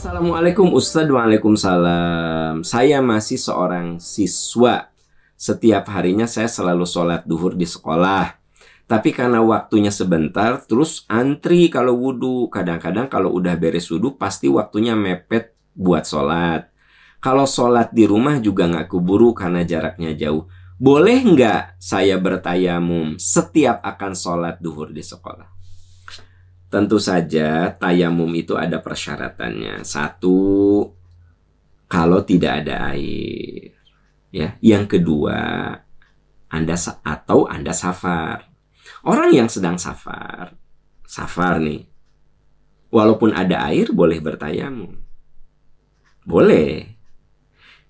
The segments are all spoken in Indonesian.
Assalamualaikum Ustadz Waalaikumsalam Saya masih seorang siswa Setiap harinya saya selalu sholat duhur di sekolah tapi karena waktunya sebentar, terus antri kalau wudhu. Kadang-kadang kalau udah beres wudhu, pasti waktunya mepet buat sholat. Kalau sholat di rumah juga nggak keburu karena jaraknya jauh. Boleh nggak saya bertayamum setiap akan sholat duhur di sekolah? Tentu saja tayamum itu ada persyaratannya. Satu, kalau tidak ada air. Ya, yang kedua, Anda atau Anda safar. Orang yang sedang safar, safar nih. Walaupun ada air boleh bertayamum. Boleh.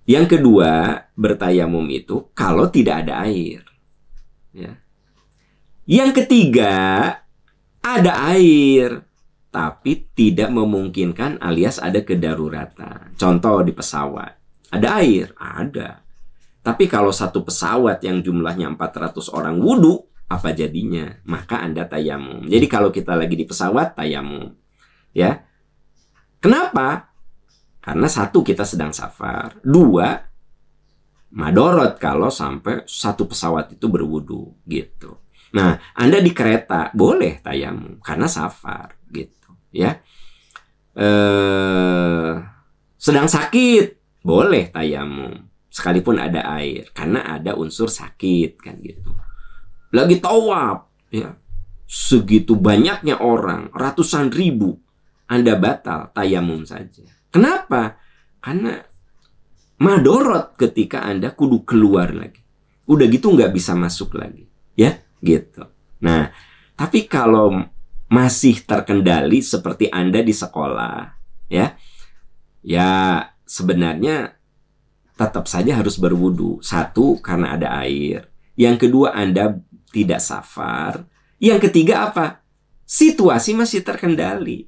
Yang kedua, bertayamum itu kalau tidak ada air. Ya. Yang ketiga, ada air tapi tidak memungkinkan alias ada kedaruratan. Contoh di pesawat. Ada air? Ada. Tapi kalau satu pesawat yang jumlahnya 400 orang wudhu, apa jadinya? Maka Anda tayamum. Jadi kalau kita lagi di pesawat, tayamum. Ya. Kenapa? Karena satu, kita sedang safar. Dua, madorot kalau sampai satu pesawat itu berwudhu. Gitu. Nah, Anda di kereta boleh tayamum karena safar gitu, ya. Eh sedang sakit boleh tayamum sekalipun ada air karena ada unsur sakit kan gitu. Lagi tawaf, ya. Segitu banyaknya orang, ratusan ribu, Anda batal tayamum saja. Kenapa? Karena madorot ketika Anda kudu keluar lagi. Udah gitu nggak bisa masuk lagi. Ya, gitu. Nah, tapi kalau masih terkendali seperti Anda di sekolah, ya. Ya, sebenarnya tetap saja harus berwudu. Satu karena ada air. Yang kedua Anda tidak safar. Yang ketiga apa? Situasi masih terkendali.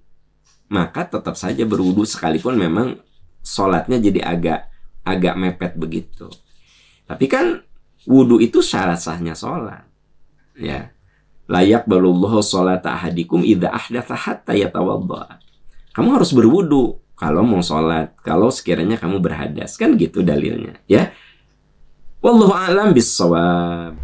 Maka tetap saja berwudu sekalipun memang sholatnya jadi agak agak mepet begitu. Tapi kan wudu itu syarat sahnya sholat ya layak balullahu sholat ahadikum idza ahdatha hatta yatawadda. Kamu harus berwudu kalau mau sholat, kalau sekiranya kamu berhadas kan gitu dalilnya ya. Wallahu a'lam bissawab.